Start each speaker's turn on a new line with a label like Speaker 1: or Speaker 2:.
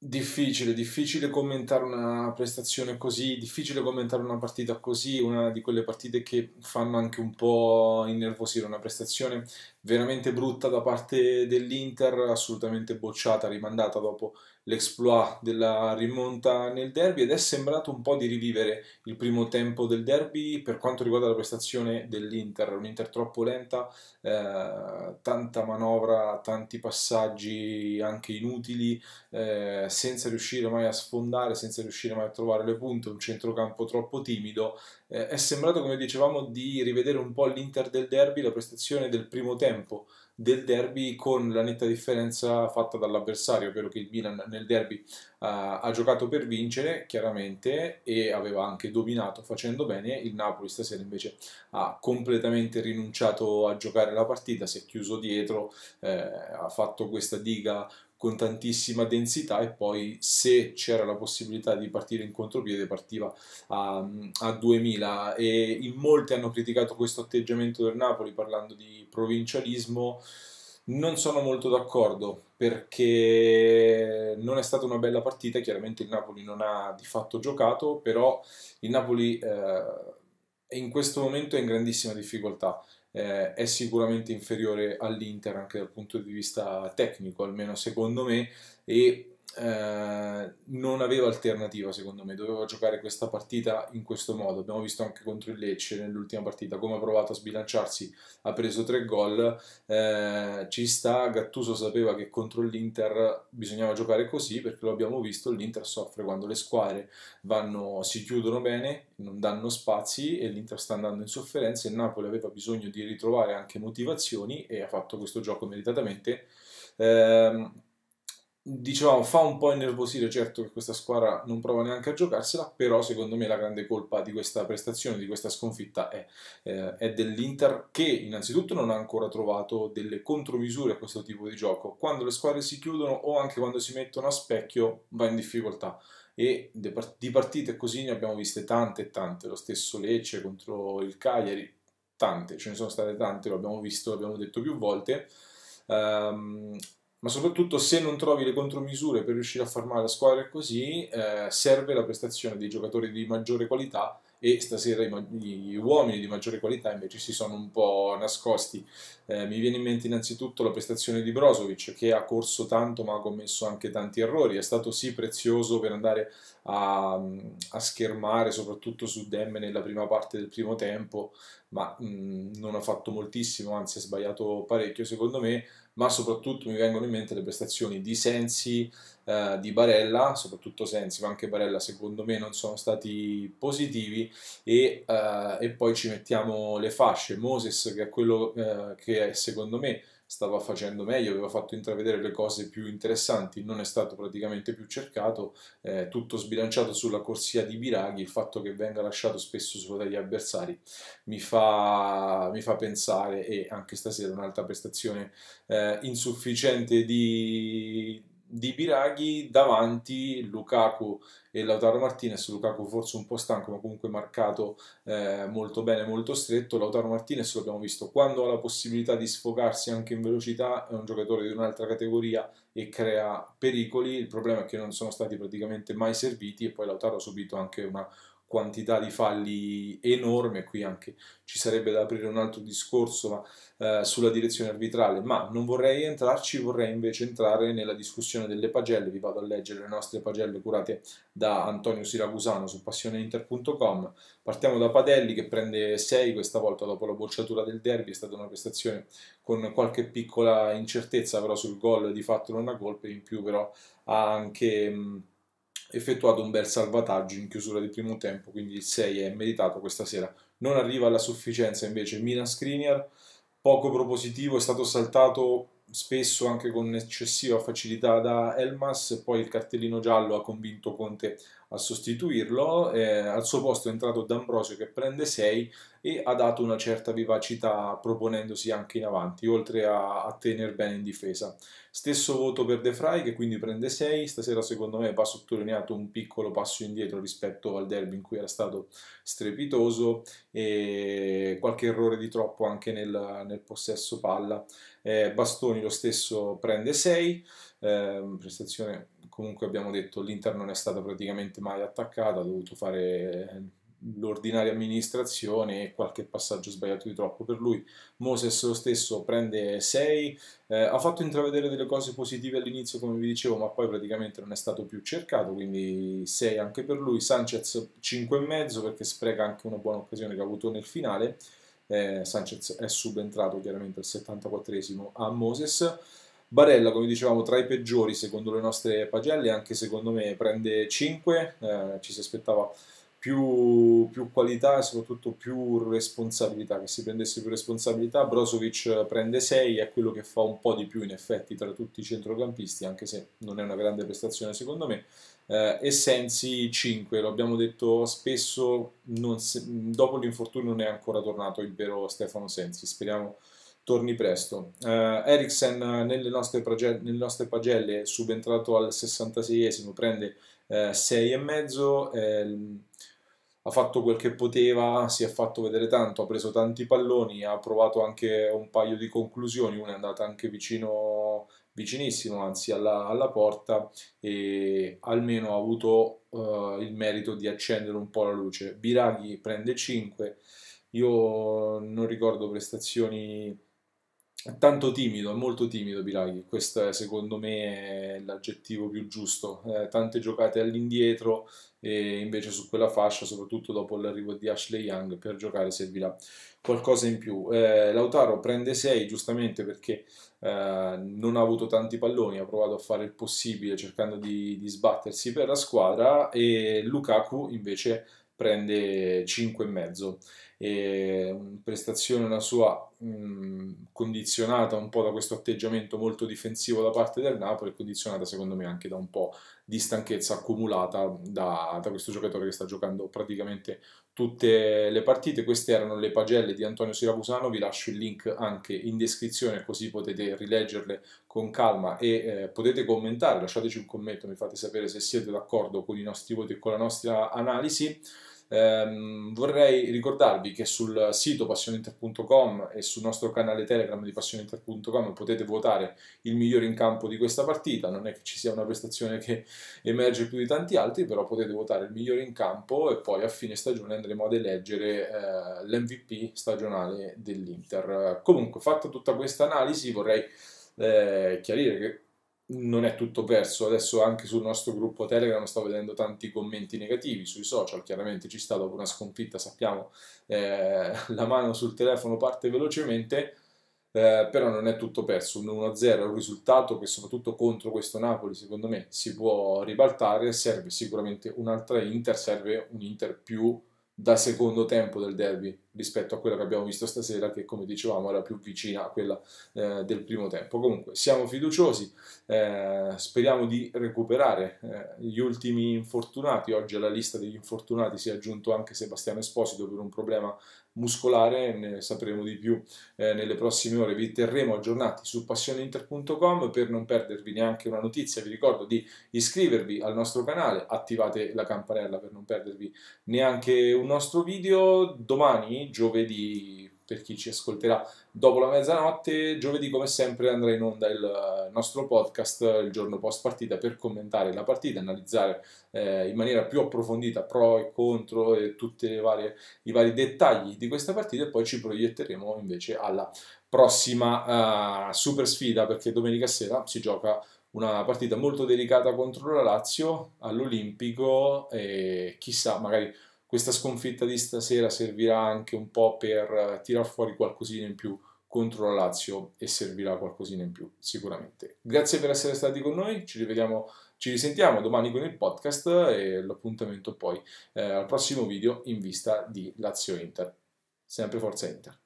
Speaker 1: Difficile, difficile commentare una prestazione così, difficile commentare una partita così, una di quelle partite che fanno anche un po' innervosire, una prestazione veramente brutta da parte dell'Inter, assolutamente bocciata, rimandata dopo l'exploit della rimonta nel derby ed è sembrato un po' di rivivere il primo tempo del derby per quanto riguarda la prestazione dell'Inter, un'Inter troppo lenta, eh, tanta manovra, tanti passaggi anche inutili, eh, senza riuscire mai a sfondare, senza riuscire mai a trovare le punte, un centrocampo troppo timido eh, è sembrato, come dicevamo, di rivedere un po' l'Inter del derby, la prestazione del primo tempo del derby con la netta differenza fatta dall'avversario, ovvero che il Milan nel derby uh, ha giocato per vincere chiaramente e aveva anche dominato facendo bene, il Napoli stasera invece ha completamente rinunciato a giocare la partita, si è chiuso dietro, eh, ha fatto questa diga con tantissima densità e poi se c'era la possibilità di partire in contropiede partiva a, a 2000 e in molti hanno criticato questo atteggiamento del Napoli parlando di provincialismo non sono molto d'accordo perché non è stata una bella partita, chiaramente il Napoli non ha di fatto giocato, però il Napoli eh, in questo momento è in grandissima difficoltà eh, è sicuramente inferiore all'Inter anche dal punto di vista tecnico, almeno secondo me, e eh, non aveva alternativa secondo me, doveva giocare questa partita in questo modo. Abbiamo visto anche contro il Lecce nell'ultima partita come ha provato a sbilanciarsi, ha preso tre gol, eh, ci sta, Gattuso sapeva che contro l'Inter bisognava giocare così perché lo abbiamo visto, l'Inter soffre quando le squadre vanno, si chiudono bene, non danno spazi e l'Inter sta andando in sofferenza e Napoli aveva bisogno di ritrovare anche motivazioni e ha fatto questo gioco meritatamente. Eh, diciamo, fa un po' innervosire certo che questa squadra non prova neanche a giocarsela però secondo me la grande colpa di questa prestazione di questa sconfitta è, eh, è dell'Inter che innanzitutto non ha ancora trovato delle contromisure a questo tipo di gioco quando le squadre si chiudono o anche quando si mettono a specchio va in difficoltà e di partite così ne abbiamo viste tante e tante lo stesso Lecce contro il Cagliari tante, ce ne sono state tante, lo abbiamo visto, l'abbiamo detto più volte Um, ma soprattutto se non trovi le contromisure per riuscire a far male a squadre così, eh, serve la prestazione dei giocatori di maggiore qualità e stasera i, gli uomini di maggiore qualità invece si sono un po' nascosti. Eh, mi viene in mente innanzitutto la prestazione di Brozovic che ha corso tanto ma ha commesso anche tanti errori, è stato sì prezioso per andare a, a schermare soprattutto su Demme nella prima parte del primo tempo ma mh, non ha fatto moltissimo, anzi ha sbagliato parecchio secondo me, ma soprattutto mi vengono in mente le prestazioni di Sensi, eh, di Barella, soprattutto Sensi, ma anche Barella secondo me non sono stati positivi e, eh, e poi ci mettiamo le fasce, Moses che è quello eh, che è, secondo me stava facendo meglio, aveva fatto intravedere le cose più interessanti, non è stato praticamente più cercato, eh, tutto sbilanciato sulla corsia di Biraghi, il fatto che venga lasciato spesso solo dagli avversari mi fa, mi fa pensare e anche stasera un'altra prestazione eh, insufficiente di, di Biraghi davanti Lukaku e Lautaro Martinez, Lukaku forse un po' stanco ma comunque marcato eh, molto bene, molto stretto, Lautaro Martinez lo abbiamo visto quando ha la possibilità di sfogarsi anche in velocità è un giocatore di un'altra categoria e crea pericoli, il problema è che non sono stati praticamente mai serviti e poi Lautaro ha subito anche una quantità di falli enorme, qui anche ci sarebbe da aprire un altro discorso ma, eh, sulla direzione arbitrale, ma non vorrei entrarci, vorrei invece entrare nella discussione delle pagelle, vi vado a leggere le nostre pagelle curate da Antonio Siracusano su passioneinter.com, partiamo da Padelli che prende 6 questa volta dopo la bocciatura del derby, è stata una prestazione con qualche piccola incertezza però sul gol, di fatto non ha colpe in più però ha anche... Mh, effettuato un bel salvataggio in chiusura di primo tempo, quindi il 6 è meritato questa sera. Non arriva alla sufficienza invece Milan Skriniar, poco propositivo, è stato saltato spesso anche con eccessiva facilità da Elmas, poi il cartellino giallo ha convinto Conte a sostituirlo, eh, al suo posto è entrato D'Ambrosio che prende 6 e ha dato una certa vivacità proponendosi anche in avanti, oltre a, a tenere bene in difesa. Stesso voto per De Frey che quindi prende 6, stasera secondo me va sottolineato un piccolo passo indietro rispetto al derby in cui era stato strepitoso e qualche errore di troppo anche nel, nel possesso palla eh, Bastoni lo stesso prende 6, eh, prestazione comunque abbiamo detto l'Inter non è stata praticamente mai attaccata, ha dovuto fare ehm, l'ordinaria amministrazione e qualche passaggio sbagliato di troppo per lui. Moses lo stesso prende 6, eh, ha fatto intravedere delle cose positive all'inizio come vi dicevo ma poi praticamente non è stato più cercato quindi 6 anche per lui. Sanchez 5,5 perché spreca anche una buona occasione che ha avuto nel finale eh, Sanchez è subentrato chiaramente al 74 a Moses. Barella, come dicevamo, tra i peggiori secondo le nostre pagelle, anche secondo me prende 5, eh, ci si aspettava più, più, qualità e soprattutto più responsabilità, che si prendesse più responsabilità. Brozovic prende 6, è quello che fa un po' di più in effetti tra tutti i centrocampisti, anche se non è una grande prestazione secondo me. Eh, e Sensi 5, lo abbiamo detto spesso, se, dopo l'infortunio non è ancora tornato il vero Stefano Sensi, speriamo torni presto. Uh, Eriksen eh, nelle nostre, nelle nostre, pagelle, subentrato al 66esimo, prende uh, 6,5, eh, ehm, ha fatto quel che poteva, si è fatto vedere tanto, ha preso tanti palloni, ha provato anche un paio di conclusioni, una è andata anche vicino, vicinissimo, anzi alla, alla porta, e almeno ha avuto uh, il merito di accendere un po' la luce. Biraghi prende 5, io non ricordo prestazioni tanto timido, è molto timido Biraghi, questo è secondo me l'aggettivo più giusto, eh, tante giocate all'indietro e invece su quella fascia, soprattutto dopo l'arrivo di Ashley Young, per giocare servirà qualcosa in più. Eh, Lautaro prende 6 giustamente perché eh, non ha avuto tanti palloni, ha provato a fare il possibile cercando di, di sbattersi per la squadra e Lukaku invece prende 5,5 Mm, prestazione una sua mh, mm, condizionata un po' da questo atteggiamento molto difensivo da parte del Napoli, condizionata secondo me anche da un po' di stanchezza accumulata da, da questo giocatore che sta giocando praticamente tutte le partite. Queste erano le pagelle di Antonio Siracusano, vi lascio il link anche in descrizione così potete rileggerle con calma e eh, potete commentare, lasciateci un commento, mi fate sapere se siete d'accordo con i nostri voti e con la nostra analisi. Ehm, vorrei ricordarvi che sul sito passioneinter.com e sul nostro canale Telegram di passioneinter.com potete votare il migliore in campo di questa partita. Non è che ci sia una prestazione che emerge più di tanti altri, però potete votare il migliore in campo e poi a fine stagione andremo ad eleggere eh, l'MVP stagionale dell'Inter. Comunque, fatta tutta questa analisi, vorrei eh, chiarire che non è tutto perso. Adesso anche sul nostro gruppo Telegram sto vedendo tanti commenti negativi sui social. Chiaramente ci sta dopo una sconfitta, sappiamo, eh, la mano sul telefono parte velocemente. Eh, però non è tutto perso, un 1-0 è un risultato che soprattutto contro questo Napoli secondo me si può ribaltare, serve sicuramente un'altra Inter, serve un Inter più da secondo tempo del derby, rispetto a quella che abbiamo visto stasera che come dicevamo era più vicina a quella eh, del primo tempo. Comunque siamo fiduciosi, eh, speriamo di recuperare eh, gli ultimi infortunati, oggi alla lista degli infortunati si è aggiunto anche Sebastiano Esposito per un problema muscolare, ne sapremo di più eh, nelle prossime ore, vi terremo aggiornati su passioneinter.com per non perdervi neanche una notizia, vi ricordo di iscrivervi al nostro canale, attivate la campanella per non perdervi neanche un nostro video, domani giovedì per chi ci ascolterà dopo la mezzanotte, giovedì come sempre andrà in onda il eh, nostro podcast il giorno post partita per commentare la partita, analizzare eh, in maniera più approfondita pro e contro e tutti i vari dettagli di questa partita e poi ci proietteremo invece alla prossima uh, super sfida perché domenica sera si gioca una partita molto delicata contro la Lazio all'Olimpico e chissà magari questa sconfitta di stasera servirà anche un po' per eh, tirar fuori qualcosina in più contro la Lazio e servirà qualcosina in più sicuramente. Grazie per essere stati con noi, ci rivediamo, ci risentiamo domani con il podcast e l'appuntamento poi eh, al prossimo video in vista di Lazio Inter. Sempre Forza Inter.